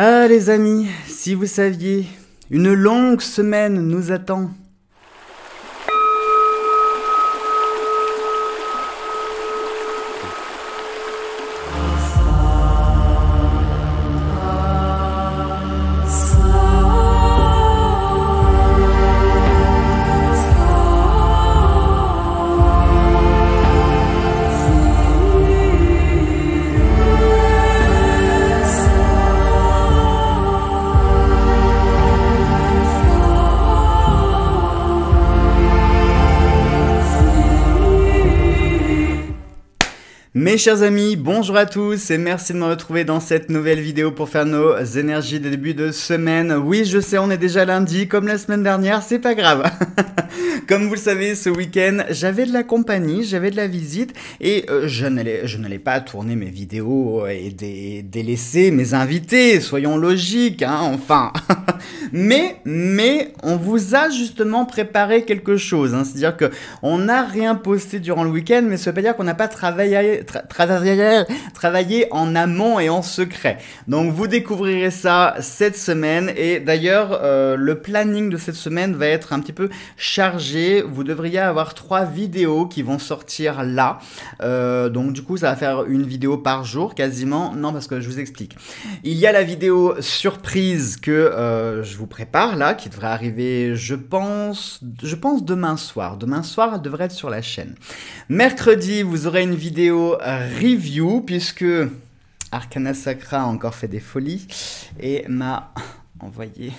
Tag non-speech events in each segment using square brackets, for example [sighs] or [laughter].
Ah les amis, si vous saviez, une longue semaine nous attend. chers amis, bonjour à tous et merci de me retrouver dans cette nouvelle vidéo pour faire nos énergies des débuts de semaine. Oui, je sais, on est déjà lundi, comme la semaine dernière, c'est pas grave. [laughs] comme vous le savez, ce week-end, j'avais de la compagnie, j'avais de la visite et euh, je n'allais pas tourner mes vidéos euh, et délaisser mes invités, soyons logiques, hein, enfin. [laughs] mais, mais, on vous a justement préparé quelque chose, hein, c'est-à-dire que on n'a rien posté durant le week-end, mais ça veut pas dire qu'on n'a pas travaillé, travailler en amont et en secret. Donc vous découvrirez ça cette semaine et d'ailleurs euh, le planning de cette semaine va être un petit peu chargé. Vous devriez avoir trois vidéos qui vont sortir là. Euh, donc du coup ça va faire une vidéo par jour quasiment. Non parce que je vous explique. Il y a la vidéo surprise que euh, je vous prépare là qui devrait arriver je pense je pense demain soir. Demain soir elle devrait être sur la chaîne. Mercredi vous aurez une vidéo review puisque Arcana Sacra a encore fait des folies et m'a envoyé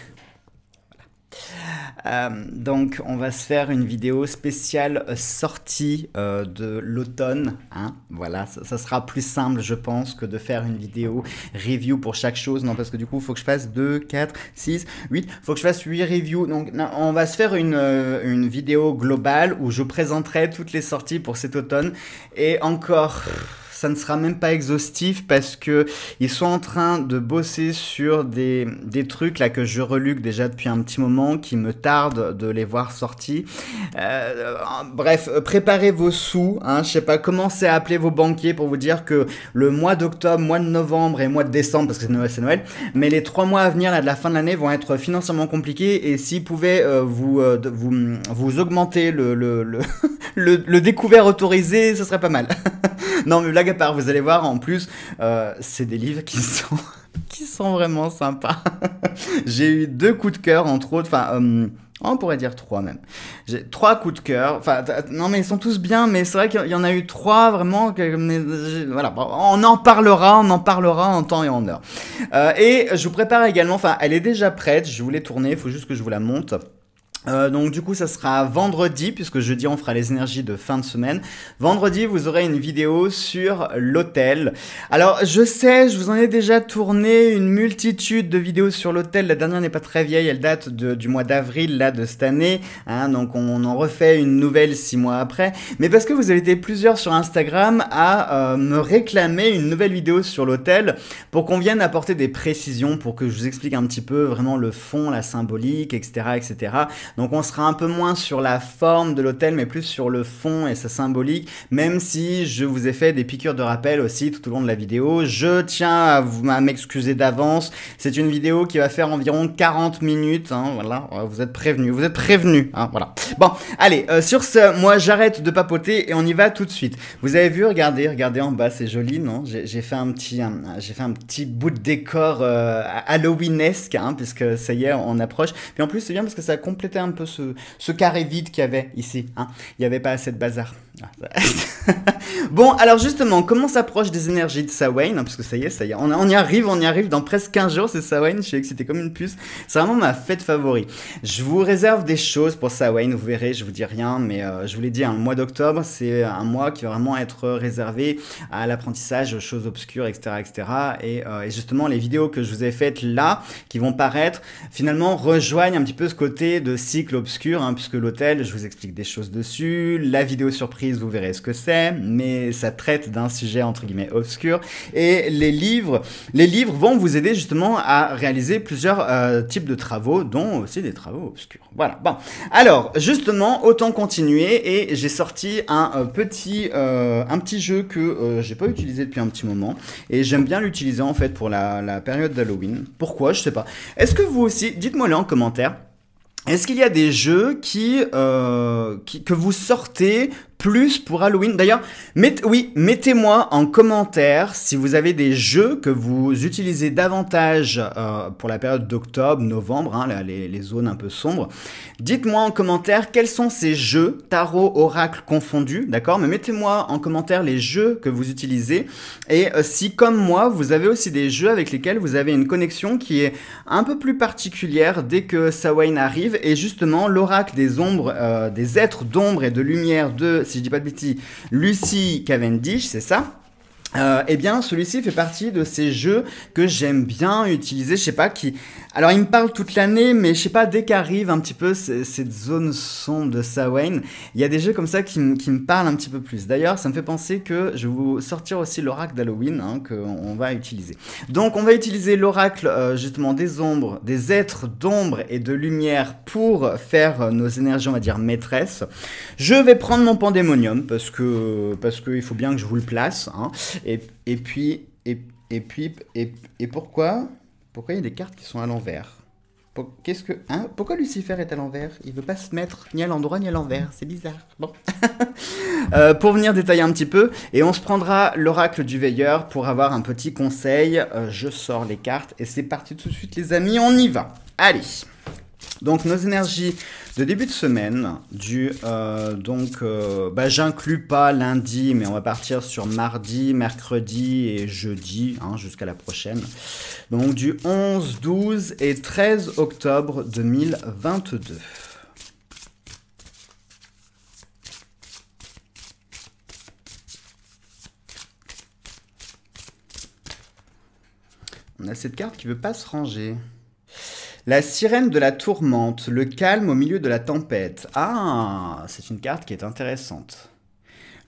euh, donc on va se faire une vidéo spéciale euh, sortie euh, de l'automne. Hein voilà, ça, sera plus simple je pense que de faire une vidéo review pour chaque chose. Non parce que du coup il faut que je fasse 2, 4, 6, 8, il faut que je fasse 8 reviews. Donc on va se faire une, une, vidéo globale où je présenterai toutes les sorties pour cet automne. Et encore ça ne sera même pas exhaustif parce que ils sont en train de bosser sur des, trucs là que je reluque déjà depuis un petit moment, qui me tarde de les voir sortis. Euh, bref, euh, préparez vos sous, hein, je sais pas, commencez à appeler vos banquiers pour vous dire que le mois d'octobre, mois de novembre et mois de décembre, parce que c'est Noël, c'est Noël, mais les trois mois à venir là de la fin de l'année vont être financièrement compliqués et s'ils pouvaient euh, vous, vous, augmenter [laughs] le, le, découvert autorisé, ce serait pas mal. [laughs] non mais blague part, vous allez voir, en plus, euh, c'est des livres qui sont, [laughs] qui sont vraiment sympas. [laughs] J'ai eu deux coups de cœur, entre autres, enfin... Euh, on pourrait dire trois même. J'ai trois coups de cœur. Enfin, non mais ils sont tous bien, mais c'est vrai qu'il y en a eu trois vraiment. voilà, on en parlera, on en parlera en temps et en heure. Euh, et je vous prépare également. Enfin, elle est déjà prête. Je vous l'ai tournée. Il faut juste que je vous la monte. Euh, donc du coup ça sera vendredi puisque jeudi on fera les énergies de fin de semaine. Vendredi vous aurez une vidéo sur l'hôtel. Alors je sais, je vous en ai déjà tourné une multitude de vidéos sur l'hôtel. La dernière n'est pas très vieille, elle date du mois d'avril là de cette année. Hein. donc on, en refait une nouvelle six mois après. Mais parce que vous avez été plusieurs sur Instagram à euh, me réclamer une nouvelle vidéo sur l'hôtel pour qu'on vienne apporter des précisions, pour que je vous explique un petit peu vraiment le fond, la symbolique, etc. etc. Donc on sera un peu moins sur la forme de l'hôtel, mais plus sur le fond et sa symbolique, même si je vous ai fait des piqûres de rappel aussi tout au long de la vidéo. Je tiens à, m'excuser d'avance, c'est une vidéo qui va faire environ 40 minutes, hein, voilà, vous êtes prévenus, vous êtes prévenus, hein, voilà. Bon, allez, euh, sur ce, moi j'arrête de papoter et on y va tout de suite. Vous avez vu, regardez, regardez en bas, c'est joli, non J'ai fait un petit, j'ai fait un petit bout de décor halloween euh, halloweenesque, hein, puisque ça y est, on approche. et en plus, c'est bien parce que ça a un peu ce, ce carré vide qu'il y avait ici. Hein. Il n'y avait pas assez de bazar. Ah, [laughs] bon, alors justement, comment s'approche des énergies de sawane hein, Parce que ça y est, ça y est, on, y arrive, on y arrive dans presque 15 jours, c'est Sawain, je suis c'était comme une puce. C'est vraiment ma fête favorite. Je vous réserve des choses pour Sawain, vous verrez, je vous dis rien, mais euh, je vous l'ai dit, hein, le mois d'octobre, c'est un mois qui va vraiment être réservé à l'apprentissage, aux choses obscures, etc. etc. Et, euh, et, justement, les vidéos que je vous ai faites là, qui vont paraître, finalement rejoignent un petit peu ce côté de cycle obscur, hein, puisque l'hôtel, je vous explique des choses dessus, la vidéo surprise, vous verrez ce que c'est, mais ça traite d'un sujet entre guillemets obscur, et les livres, les livres vont vous aider justement à réaliser plusieurs euh, types de travaux, dont aussi des travaux obscurs. Voilà, bon. Alors, justement, autant continuer, et j'ai sorti un euh, petit, euh, un petit jeu que j'ai pas utilisé depuis un petit moment, et j'aime bien l'utiliser en fait pour la, la période d'Halloween. Pourquoi Je sais pas. Est-ce que vous aussi, dites-moi là en commentaire, est-ce qu'il y a des jeux qui, euh, que vous sortez plus pour Halloween. D'ailleurs, oui, mettez-moi en commentaire si vous avez des jeux que vous utilisez davantage euh, pour la période d'octobre, novembre, hein, les, zones un peu sombres. Dites-moi en commentaire quels sont ces jeux, tarot, oracle confondus, d'accord Mais mettez-moi en commentaire les jeux que vous utilisez et euh, si, comme moi, vous avez aussi des jeux avec lesquels vous avez une connexion qui est un peu plus particulière dès que Sawain arrive et justement l'oracle des ombres, euh, des êtres d'ombre et de lumière de si je dis pas de bêtises, Lucy Cavendish, c'est ça euh, eh bien, celui-ci fait partie de ces jeux que j'aime bien utiliser. Je sais pas qui. Alors, il me parle toute l'année, mais je sais pas dès qu'arrive un petit peu cette zone sombre de Sawain, il y a des jeux comme ça qui, me parlent un petit peu plus. D'ailleurs, ça me fait penser que je vais vous sortir aussi l'oracle d'Halloween hein, qu'on va utiliser. Donc, on va utiliser l'oracle euh, justement des ombres, des êtres d'ombre et de lumière pour faire euh, nos énergies, on va dire maîtresses. Je vais prendre mon pandémonium parce que parce qu'il faut bien que je vous le place. Hein. Et, puis, et, puis, et, pourquoi Pourquoi il y a des cartes qui sont à l'envers Qu'est-ce que hein, Pourquoi Lucifer est à l'envers Il veut pas se mettre ni à l'endroit ni à l'envers. C'est bizarre. Bon. [laughs] Euh, pour venir détailler un petit peu, et on se prendra l'oracle du veilleur pour avoir un petit conseil. Euh, je sors les cartes et c'est parti tout de suite, les amis. On y va. Allez. Donc nos énergies de début de semaine, du euh, donc euh, bah, j'inclus pas lundi, mais on va partir sur mardi, mercredi et jeudi hein, jusqu'à la prochaine. Donc du 11, 12 et 13 octobre 2022. On a cette carte qui veut pas se ranger. La sirène de la tourmente, le calme au milieu de la tempête. Ah, c'est une carte qui est intéressante.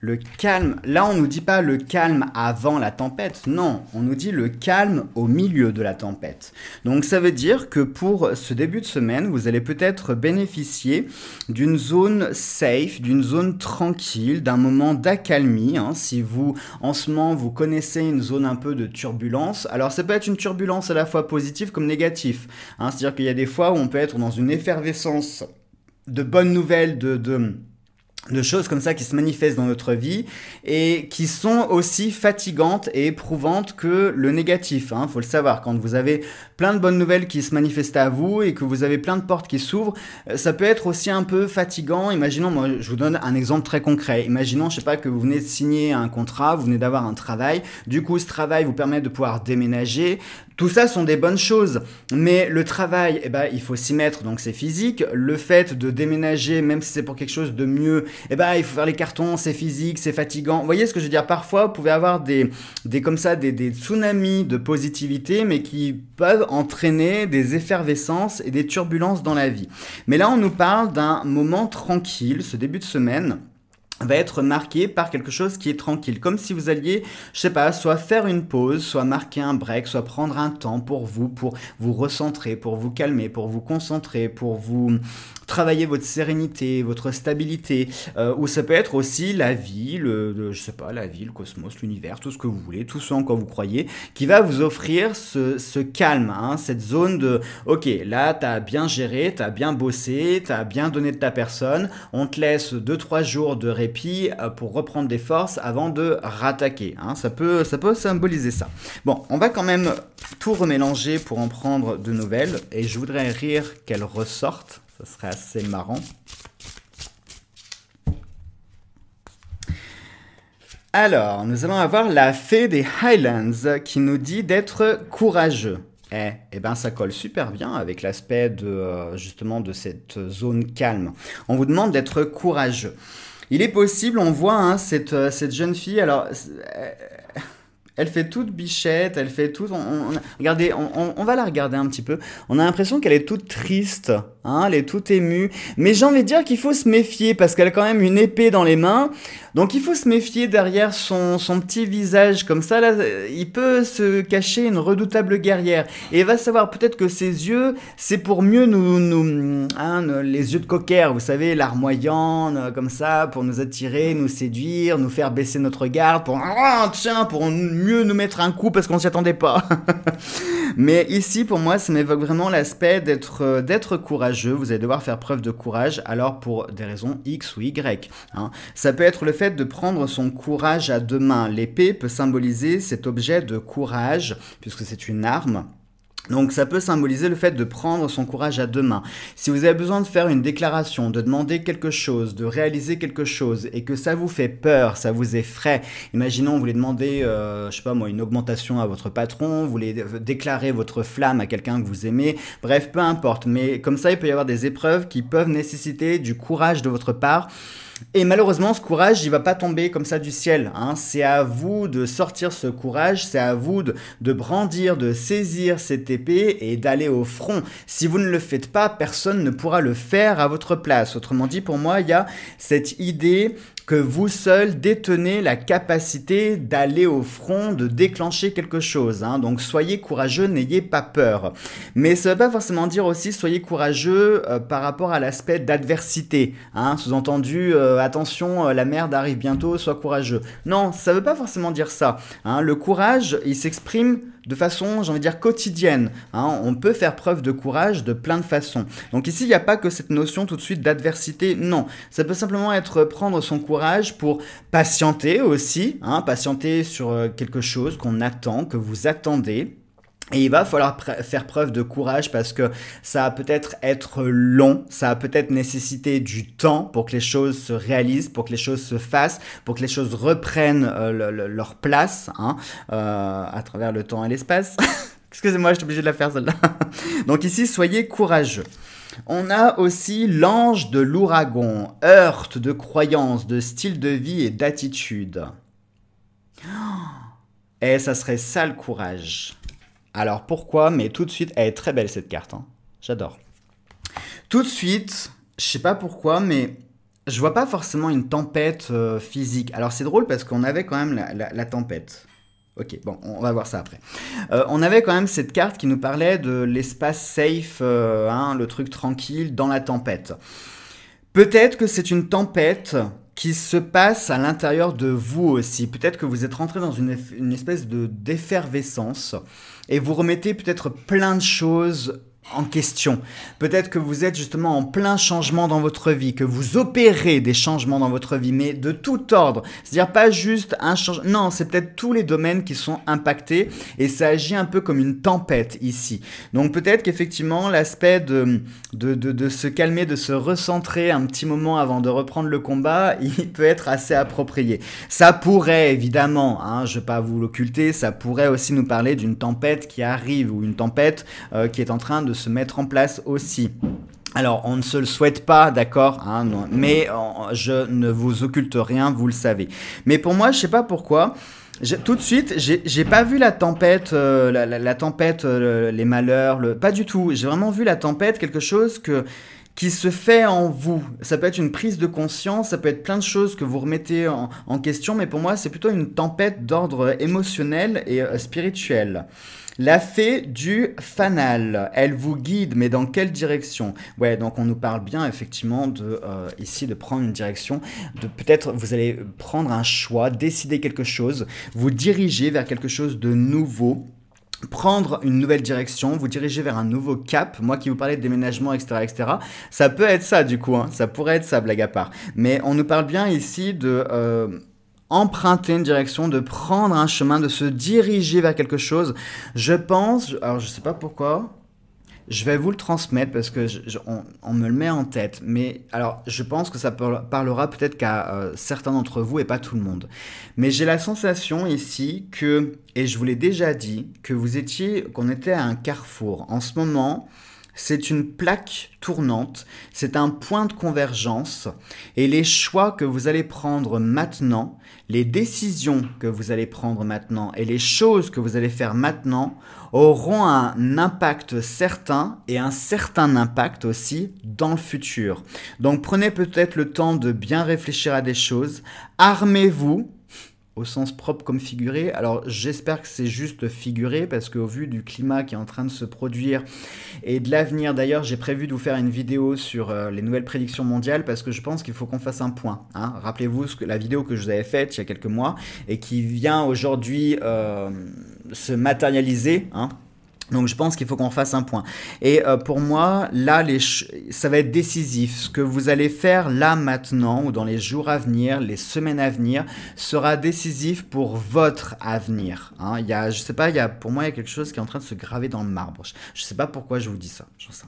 Le calme, là on ne nous dit pas le calme avant la tempête, non, on nous dit le calme au milieu de la tempête. Donc ça veut dire que pour ce début de semaine, vous allez peut-être bénéficier d'une zone safe, d'une zone tranquille, d'un moment d'accalmie. Hein. Si vous, en ce moment, vous connaissez une zone un peu de turbulence, alors ça peut être une turbulence à la fois positive comme négative. Hein. C'est-à-dire qu'il y a des fois où on peut être dans une effervescence de bonnes nouvelles, de, de de choses comme ça qui se manifestent dans notre vie et qui sont aussi fatigantes et éprouvantes que le négatif. Hein, faut le savoir, quand vous avez plein de bonnes nouvelles qui se manifestent à vous et que vous avez plein de portes qui s'ouvrent, euh, ça peut être aussi un peu fatigant. Imaginons, moi je vous donne un exemple très concret. Imaginons, je sais pas, que vous venez de signer un contrat, vous venez d'avoir un travail. Du coup, ce travail vous permet de pouvoir déménager. Tout ça sont des bonnes choses, mais le travail, eh ben, il faut s'y mettre, donc c'est physique. Le fait de déménager, même si c'est pour quelque chose de mieux, eh ben, il faut faire les cartons, c'est physique, c'est fatigant. Vous voyez ce que je veux dire Parfois, vous pouvez avoir des, des comme ça, des, des tsunamis de positivité, mais qui peuvent entraîner des effervescences et des turbulences dans la vie. Mais là, on nous parle d'un moment tranquille, ce début de semaine va être marqué par quelque chose qui est tranquille, comme si vous alliez, je sais pas, soit faire une pause, soit marquer un break, soit prendre un temps pour vous, pour vous recentrer, pour vous calmer, pour vous concentrer, pour vous travailler votre sérénité, votre stabilité, euh, ou ça peut être aussi la vie, le, je sais pas, la vie, le cosmos, l'univers, tout ce que vous voulez, tout ce en quoi vous croyez, qui va vous offrir ce, calme, hein, cette zone de, ok, là, as bien géré, as bien bossé, as bien donné de ta personne, on te laisse 2-3 jours de puis euh, pour reprendre des forces avant de rattaquer. Hein. Ça, peut, symboliser ça. Bon, on va quand même tout remélanger pour en prendre de nouvelles, et je voudrais rire qu'elles ressortent, ça serait assez marrant. Alors, nous allons avoir la fée des Highlands qui nous dit d'être courageux. Eh, eh ben ça colle super bien avec l'aspect de euh, justement de cette zone calme. On vous demande d'être courageux. Il est possible, on voit hein, euh, cette, jeune fille, alors euh, elle fait toute bichette, elle fait tout. regardez, on, va la regarder un petit peu. On a l'impression qu'elle est toute triste. Hein, elle est tout émue. Mais j'ai envie de dire qu'il faut se méfier parce qu'elle a quand même une épée dans les mains. Donc il faut se méfier derrière son, son petit visage comme ça. Là, euh, il peut se cacher une redoutable guerrière. Et va savoir peut-être que ses yeux, c'est pour mieux nous, nous hein, les yeux de coquère, vous savez, larmoyant euh, comme ça, pour nous attirer, nous séduire, nous faire baisser notre garde, pour ah, pour mieux nous mettre un coup parce qu'on s'y attendait pas. [laughs] Mais ici, pour moi, ça m'évoque vraiment l'aspect d'être euh, courageux vous allez devoir faire preuve de courage, alors pour des raisons X ou Y. Hein. Ça peut être le fait de prendre son courage à deux mains. L'épée peut symboliser cet objet de courage, puisque c'est une arme. Donc ça peut symboliser le fait de prendre son courage à deux mains. Si vous avez besoin de faire une déclaration, de demander quelque chose, de réaliser quelque chose et que ça vous fait peur, ça vous effraie, imaginons vous voulez demander, euh, je sais pas moi, une augmentation à votre patron, vous voulez euh, déclarer votre flamme à quelqu'un que vous aimez, bref, peu importe. Mais comme ça, il peut y avoir des épreuves qui peuvent nécessiter du courage de votre part. Et malheureusement, ce courage, il va pas tomber comme ça du ciel. Hein. C'est à vous de sortir ce courage, c'est à vous de, brandir, de saisir cette épée et d'aller au front. Si vous ne le faites pas, personne ne pourra le faire à votre place. Autrement dit, pour moi, il y a cette idée que vous seul détenez la capacité d'aller au front, de déclencher quelque chose. Hein. Donc soyez courageux, n'ayez pas peur. Mais ça ne veut pas forcément dire aussi soyez courageux euh, par rapport à l'aspect d'adversité. Hein. Sous-entendu, euh, euh, attention, euh, la merde arrive bientôt, sois courageux. Non, ça ne veut pas forcément dire ça. Hein. Le courage, il s'exprime de façon, j'ai envie de dire, quotidienne. Hein. On peut faire preuve de courage de plein de façons. Donc ici, il n'y a pas que cette notion tout de suite d'adversité, non. Ça peut simplement être prendre son courage pour patienter aussi, hein, patienter sur euh, quelque chose qu'on attend, que vous attendez, et il va falloir faire preuve de courage parce que ça va peut-être être long, ça va peut-être nécessiter du temps pour que les choses se réalisent, pour que les choses se fassent, pour que les choses reprennent euh, leur place hein, euh, à travers le temps et l'espace. [laughs] Excusez-moi, je suis obligé de la faire celle-là. [laughs] Donc ici, soyez courageux. On a aussi l'ange de l'ouragan, heurte de croyances, de style de vie et d'attitude. Oh, et eh, ça serait ça le courage. Alors pourquoi Mais tout de suite, elle est très belle cette carte. Hein. J'adore. Tout de suite, je sais pas pourquoi, mais je vois pas forcément une tempête euh, physique. Alors c'est drôle parce qu'on avait quand même la, tempête. Ok, bon, on va voir ça après. Euh, on avait quand même cette carte qui nous parlait de l'espace safe, euh, hein, le truc tranquille dans la tempête. Peut-être que c'est une tempête qui se passe à l'intérieur de vous aussi. Peut-être que vous êtes rentré dans une, espèce de d'effervescence et vous remettez peut-être plein de choses en question. Peut-être que vous êtes justement en plein changement dans votre vie, que vous opérez des changements dans votre vie, mais de tout ordre. C'est-à-dire pas juste un changement. Non, c'est peut-être tous les domaines qui sont impactés et ça agit un peu comme une tempête ici. Donc peut-être qu'effectivement l'aspect de, de, de, se calmer, de se recentrer un petit moment avant de reprendre le combat, [laughs] il peut être assez approprié. Ça pourrait évidemment, hein, je ne vais pas vous l'occulter, ça pourrait aussi nous parler d'une tempête qui arrive ou une tempête euh, qui est en train de de se mettre en place aussi. Alors, on ne se le souhaite pas, d'accord, hein, mais euh, je ne vous occulte rien, vous le savez. Mais pour moi, je sais pas pourquoi. Tout de suite, j'ai pas vu la tempête, euh, la, tempête, euh, les malheurs, le, pas du tout. J'ai vraiment vu la tempête, quelque chose que qui se fait en vous. Ça peut être une prise de conscience, ça peut être plein de choses que vous remettez en, question, mais pour moi, c'est plutôt une tempête d'ordre émotionnel et spirituel. La fée du fanal, elle vous guide, mais dans quelle direction Ouais, donc on nous parle bien effectivement de euh, ici de prendre une direction, de peut-être vous allez prendre un choix, décider quelque chose, vous diriger vers quelque chose de nouveau prendre une nouvelle direction, vous diriger vers un nouveau cap. Moi qui vous parlais de déménagement, etc., etc., ça peut être ça du coup, hein. ça pourrait être ça, blague à part. Mais on nous parle bien ici de... Euh, emprunter une direction, de prendre un chemin, de se diriger vers quelque chose. Je pense, alors je sais pas pourquoi, je vais vous le transmettre parce que on, me le met en tête. Mais alors, je pense que ça parlera peut-être qu'à euh, certains d'entre vous et pas tout le monde. Mais j'ai la sensation ici que, et je vous l'ai déjà dit, que vous étiez, qu'on était à un carrefour. En ce moment, c'est une plaque tournante, c'est un point de convergence, et les choix que vous allez prendre maintenant, les décisions que vous allez prendre maintenant et les choses que vous allez faire maintenant auront un impact certain et un certain impact aussi dans le futur. Donc prenez peut-être le temps de bien réfléchir à des choses, armez-vous au sens propre comme figuré. Alors j'espère que c'est juste figuré parce qu'au vu du climat qui est en train de se produire et de l'avenir d'ailleurs, j'ai prévu de vous faire une vidéo sur euh, les nouvelles prédictions mondiales parce que je pense qu'il faut qu'on fasse un point. Hein. Rappelez-vous ce que, la vidéo que je vous avais faite il y a quelques mois et qui vient aujourd'hui euh, se matérialiser. Hein, donc je pense qu'il faut qu'on fasse un point. Et euh, pour moi, là, les ça va être décisif. Ce que vous allez faire là maintenant ou dans les jours à venir, les semaines à venir, sera décisif pour votre avenir. Hein. Il y a, je sais pas, il pour moi, il y a quelque chose qui est en train de se graver dans le marbre. Je ne sais pas pourquoi je vous dis ça. J'en sais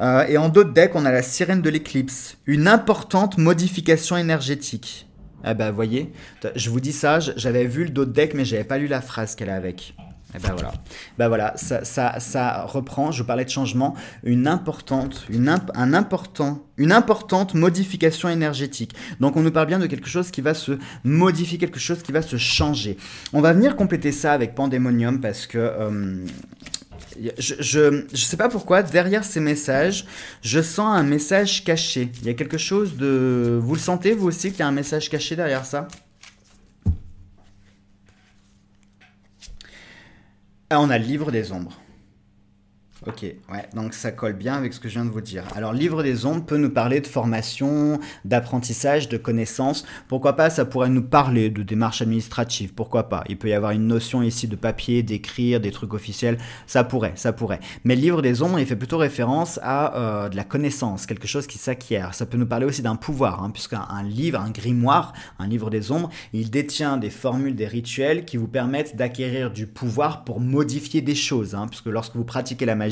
euh, et en d'autres decks, on a la sirène de l'éclipse. Une importante modification énergétique. Ah eh vous ben, voyez, je vous dis ça, j'avais vu le dos deck mais j'avais pas lu la phrase qu'elle a avec. Et eh ben voilà, ben voilà ça, ça, ça, reprend, je parlais de changement, une importante, une, un important, une importante modification énergétique. Donc on nous parle bien de quelque chose qui va se modifier, quelque chose qui va se changer. On va venir compléter ça avec Pandemonium parce que... Euh, je ne sais pas pourquoi, derrière ces messages, je sens un message caché. Il y a quelque chose de... Vous le sentez, vous aussi, qu'il y a un message caché derrière ça Ah, on a le livre des ombres. Ok, ouais, donc ça colle bien avec ce que je viens de vous dire. Alors, Livre des ombres peut nous parler de formation, d'apprentissage, de connaissances. Pourquoi pas, ça pourrait nous parler de démarches administratives, pourquoi pas. Il peut y avoir une notion ici de papier, d'écrire, des trucs officiels, ça pourrait, ça pourrait. Mais Livre des ombres, il fait plutôt référence à euh, de la connaissance, quelque chose qui s'acquiert. Ça peut nous parler aussi d'un pouvoir, hein, puisqu'un livre, un grimoire, un livre des ombres, il détient des formules, des rituels qui vous permettent d'acquérir du pouvoir pour modifier des choses, hein, puisque lorsque vous pratiquez la magie,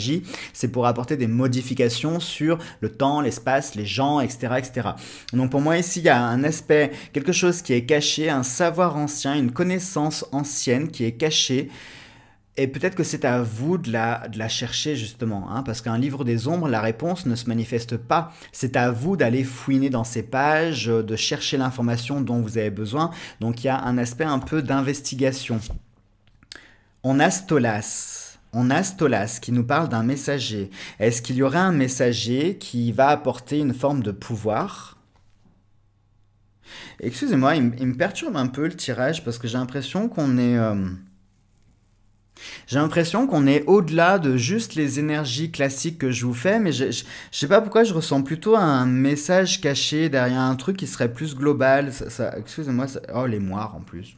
c'est pour apporter des modifications sur le temps, l'espace, les gens, etc., etc. Donc pour moi ici, il y a un aspect, quelque chose qui est caché, un savoir ancien, une connaissance ancienne qui est cachée. Et peut-être que c'est à vous de la, chercher justement, hein, parce qu'un livre des ombres, la réponse ne se manifeste pas. C'est à vous d'aller fouiner dans ces pages, euh, de chercher l'information dont vous avez besoin. Donc il y a un aspect un peu d'investigation. On a Stolas on a Stolas qui nous parle d'un messager. Est-ce qu'il y aurait un messager qui va apporter une forme de pouvoir Excusez-moi, il, me perturbe un peu le tirage parce que j'ai l'impression qu'on est... Euh, j'ai l'impression qu'on est au-delà de juste les énergies classiques que je vous fais, mais je, ne sais pas pourquoi je ressens plutôt un message caché derrière un truc qui serait plus global. Excusez-moi, oh les moires en plus.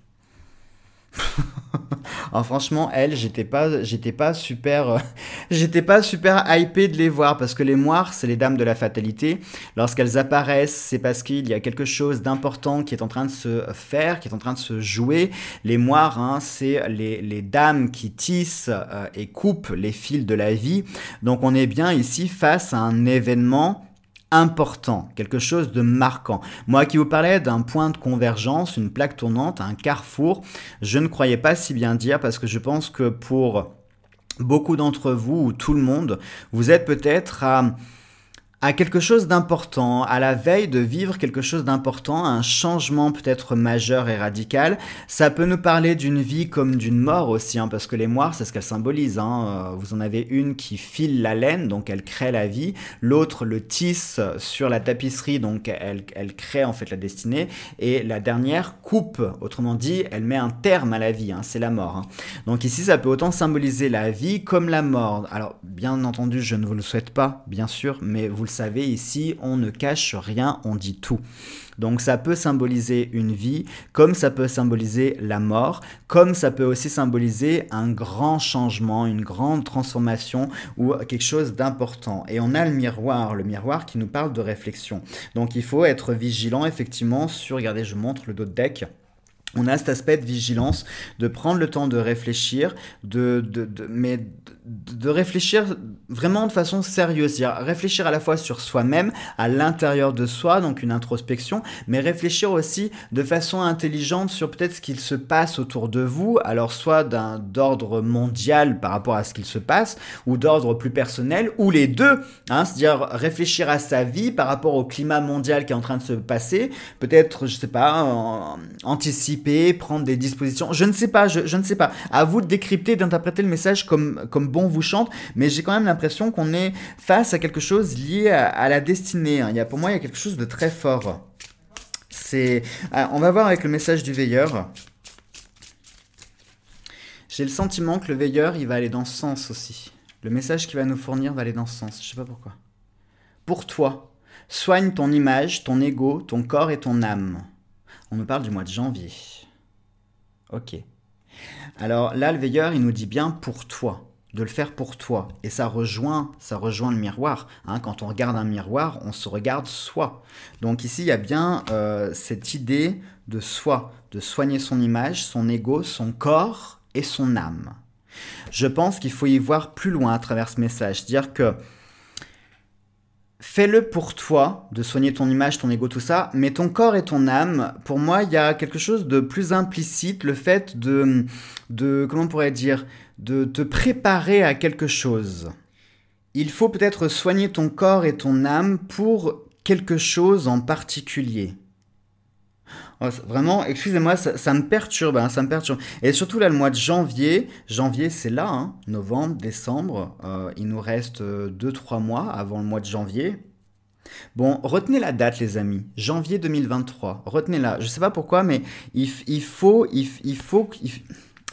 Alors [laughs] ah, franchement, elles, j'étais pas, j'étais pas super, euh, [laughs] j'étais pas super hypé de les voir parce que les moires, c'est les dames de la fatalité. Lorsqu'elles apparaissent, c'est parce qu'il y a quelque chose d'important qui est en train de se faire, qui est en train de se jouer. Les moires, hein, c'est les, dames qui tissent euh, et coupent les fils de la vie. Donc on est bien ici face à un événement important, quelque chose de marquant. Moi qui vous parlais d'un point de convergence, une plaque tournante, un carrefour, je ne croyais pas si bien dire parce que je pense que pour beaucoup d'entre vous ou tout le monde, vous êtes peut-être à à quelque chose d'important, à la veille de vivre quelque chose d'important, un changement peut-être majeur et radical. Ça peut nous parler d'une vie comme d'une mort aussi, hein, parce que les moires, c'est ce qu'elles symbolisent. Hein. Euh, vous en avez une qui file la laine, donc elle crée la vie. L'autre le tisse sur la tapisserie, donc elle, crée en fait la destinée. Et la dernière coupe, autrement dit, elle met un terme à la vie, hein, c'est la mort. Donc ici, ça peut autant symboliser la vie comme la mort. Alors, bien entendu, je ne vous le souhaite pas, bien sûr, mais vous le savez, ici, on ne cache rien, on dit tout. Donc ça peut symboliser une vie, comme ça peut symboliser la mort, comme ça peut aussi symboliser un grand changement, une grande transformation ou quelque chose d'important. Et on a le miroir, le miroir qui nous parle de réflexion. Donc il faut être vigilant effectivement sur, regardez, je montre le dos de deck on a cet aspect de vigilance, de prendre le temps de réfléchir, de, de, mais de, réfléchir vraiment de façon sérieuse, -à réfléchir à la fois sur soi-même, à l'intérieur de soi, donc une introspection, mais réfléchir aussi de façon intelligente sur peut-être ce qu'il se passe autour de vous, alors soit d'un d'ordre mondial par rapport à ce qu'il se passe, ou d'ordre plus personnel, ou les deux, hein, c'est-à-dire réfléchir à sa vie par rapport au climat mondial qui est en train de se passer, peut-être, je sais pas, anticiper prendre des dispositions. Je ne sais pas, je, ne sais pas. À vous de décrypter, d'interpréter le message comme, comme bon vous chante, mais j'ai quand même l'impression qu'on est face à quelque chose lié à, la destinée. Hein. Il y a, pour moi, il y a quelque chose de très fort. C'est, euh, on va voir avec le message du veilleur. J'ai le sentiment que le veilleur, il va aller dans ce sens aussi. Le message qu'il va nous fournir va aller dans ce sens. Je sais pas pourquoi. Pour toi, soigne ton image, ton ego, ton corps et ton âme. On nous parle du mois de janvier. Ok. Alors là, le veilleur, il nous dit bien pour toi, de le faire pour toi. Et ça rejoint, ça rejoint le miroir. Hein. quand on regarde un miroir, on se regarde soi. Donc ici, il y a bien euh, cette idée de soi, de soigner son image, son ego, son corps et son âme. Je pense qu'il faut y voir plus loin à travers ce message, dire que Fais-le pour toi, de soigner ton image, ton ego, tout ça, mais ton corps et ton âme, pour moi, il y a quelque chose de plus implicite, le fait de, de comment on pourrait dire, de te préparer à quelque chose. Il faut peut-être soigner ton corps et ton âme pour quelque chose en particulier. Vraiment, excusez-moi, ça, me perturbe, hein, ça me perturbe. Et surtout là, le mois de janvier, janvier c'est là, hein, novembre, décembre, euh, il nous reste 2-3 euh, mois avant le mois de janvier. Bon, retenez la date les amis, janvier 2023, retenez-la. Je ne sais pas pourquoi, mais il, faut, il, faut,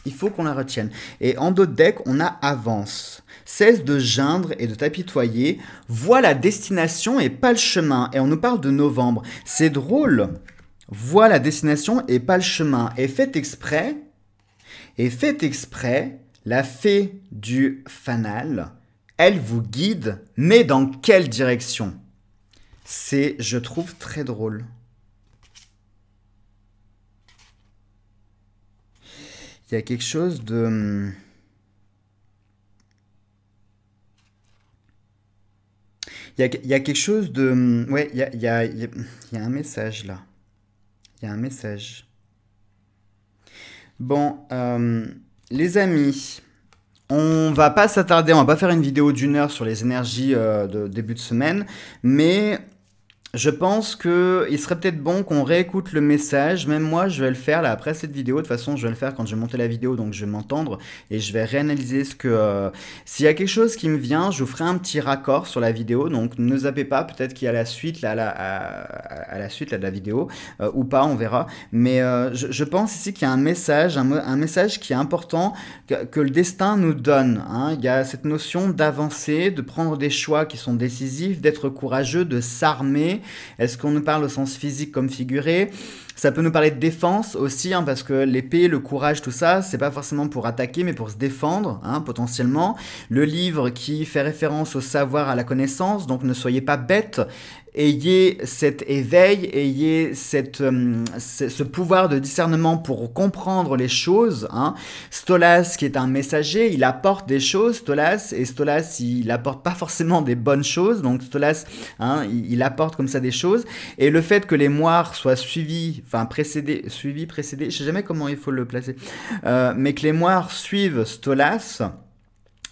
il, faut qu'on la retienne. Et en d'autres decks, on a avance. Cesse de geindre et de t'apitoyer. Vois la destination et pas le chemin. Et on nous parle de novembre. C'est drôle. Vois la destination et pas le chemin. Et fait exprès, et fait exprès, la fée du fanal, elle vous guide, mais dans quelle direction C'est, je trouve, très drôle. Il y a quelque chose de... Hmm, il y, a, quelque chose de... Ouais, il y a un message là. Il y a un message. Bon, euh, les amis, on va pas s'attarder, on va pas faire une vidéo d'une heure sur les énergies euh, de début de semaine, mais je pense que il serait peut-être bon qu'on réécoute le message. Même moi, je vais le faire là après cette vidéo. De toute façon, je vais le faire quand je vais monter la vidéo, donc je vais m'entendre et je vais réanalyser ce que. Euh, s'il y a quelque chose qui me vient, je vous ferai un petit raccord sur la vidéo. Donc ne zappez pas. Peut-être qu'il y a la suite là, à, la suite de la vidéo euh, ou pas, on verra. Mais euh, je, pense ici qu'il y a un message, un, message qui est important que, le destin nous donne. Hein. Il y a cette notion d'avancer, de prendre des choix qui sont décisifs, d'être courageux, de s'armer. Est-ce qu'on nous parle au sens physique comme figuré ça peut nous parler de défense aussi, hein, parce que l'épée, le courage, tout ça, c'est pas forcément pour attaquer, mais pour se défendre, hein, potentiellement. Le livre qui fait référence au savoir, à la connaissance, donc ne soyez pas bête ayez cet éveil, ayez cette, euh, ce pouvoir de discernement pour comprendre les choses. Hein. Stolas, qui est un messager, il apporte des choses, Stolas, et Stolas, il apporte pas forcément des bonnes choses, donc Stolas, il, il, apporte comme ça des choses. Et le fait que les moires soient suivis, enfin précédé, suivi, précédé, je sais jamais comment il faut le placer. mais que les suivent Stolas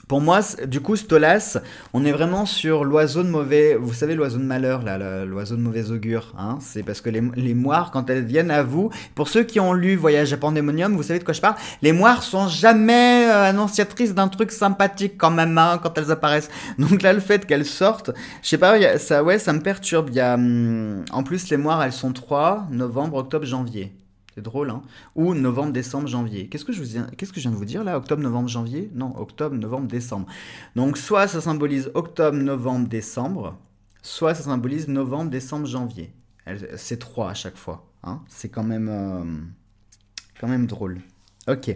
pour moi, du coup, Stolas, on est vraiment sur l'oiseau de mauvais. Vous savez, l'oiseau de malheur, l'oiseau de mauvais augure. Hein. c'est parce que les, moires, quand elles viennent à vous, pour ceux qui ont lu Voyage à Pandémonium, vous savez de quoi je parle. Les moires sont jamais euh, annonciatrices d'un truc sympathique quand même, hein, quand elles apparaissent. [laughs] Donc là, le fait qu'elles sortent, je sais pas, ça, ouais, ça me perturbe. Y hum, en plus, les moires, elles sont trois novembre, octobre, janvier. C'est drôle, hein Ou novembre, décembre, janvier. Qu'est-ce que, je que viens de vous dire là Octobre, novembre, janvier Non, octobre, novembre, décembre. Donc soit ça symbolise octobre, novembre, décembre, soit ça symbolise novembre, décembre, janvier. C'est trois à chaque fois. Hein c'est quand euh, quand même drôle. Ok.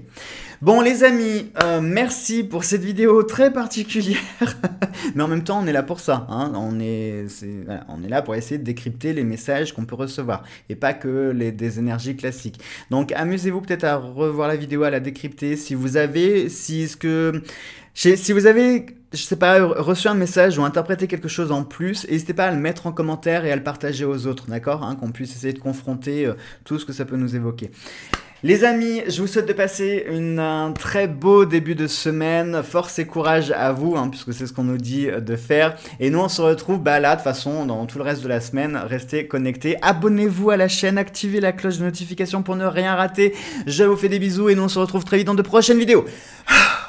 Bon les amis, euh, merci pour cette vidéo très particulière. [laughs] Mais en même temps, on est là pour ça. Hein. On, est, on est là pour essayer de décrypter les messages qu'on peut recevoir. Et pas que des énergies classiques. Donc amusez-vous peut-être à revoir la vidéo, à la décrypter. Si vous avez... Si, ce que, si vous avez je sais pas, reçu un message ou interprété quelque chose en plus, n'hésitez pas à le mettre en commentaire et à le partager aux autres, d'accord hein, Qu'on puisse essayer de confronter euh, tout ce que ça peut nous évoquer. Les amis, je vous souhaite de passer une, un très beau début de semaine. Force et courage à vous, hein, puisque c'est ce qu'on nous dit de faire. Et nous, on se retrouve bah, là, de toute façon, dans tout le reste de la semaine. Restez connectés. Abonnez-vous à la chaîne, activez la cloche de notification pour ne rien rater. Je vous fais des bisous et nous, on se retrouve très vite dans de prochaines vidéos. [sighs]